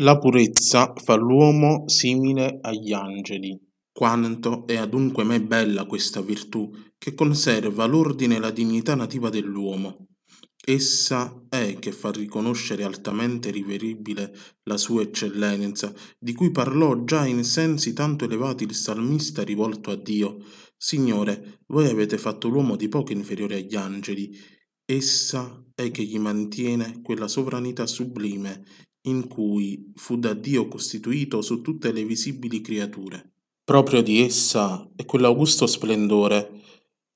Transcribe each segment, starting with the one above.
La purezza fa l'uomo simile agli angeli. Quanto è adunque me bella questa virtù, che conserva l'ordine e la dignità nativa dell'uomo. Essa è che fa riconoscere altamente riveribile la sua eccellenza, di cui parlò già in sensi tanto elevati il salmista rivolto a Dio. Signore, voi avete fatto l'uomo di poco inferiore agli angeli. Essa è che gli mantiene quella sovranità sublime in cui fu da Dio costituito su tutte le visibili creature. Proprio di essa è quell'augusto splendore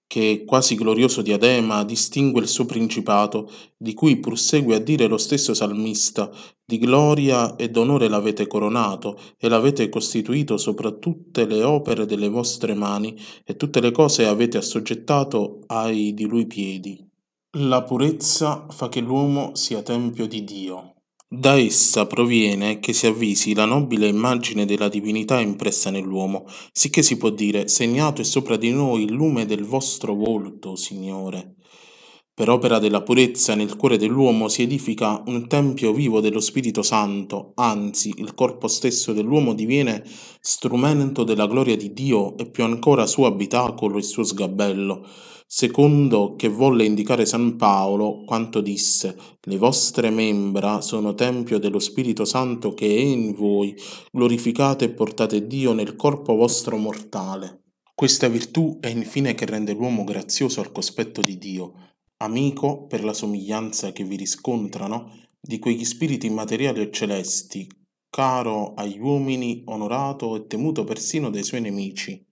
che, quasi glorioso diadema, distingue il suo principato, di cui pur segue a dire lo stesso salmista, di gloria e d'onore l'avete coronato e l'avete costituito sopra tutte le opere delle vostre mani e tutte le cose avete assoggettato ai di lui piedi. La purezza fa che l'uomo sia tempio di Dio. Da essa proviene che si avvisi la nobile immagine della divinità impressa nell'uomo, sicché si può dire: segnato è sopra di noi il lume del vostro volto, Signore. Per opera della purezza nel cuore dell'uomo si edifica un tempio vivo dello Spirito Santo, anzi il corpo stesso dell'uomo diviene strumento della gloria di Dio e più ancora suo abitacolo e suo sgabello, secondo che volle indicare San Paolo quanto disse Le vostre membra sono tempio dello Spirito Santo che è in voi, glorificate e portate Dio nel corpo vostro mortale. Questa virtù è infine che rende l'uomo grazioso al cospetto di Dio amico per la somiglianza che vi riscontrano di quegli spiriti immateriali e celesti, caro agli uomini, onorato e temuto persino dai suoi nemici,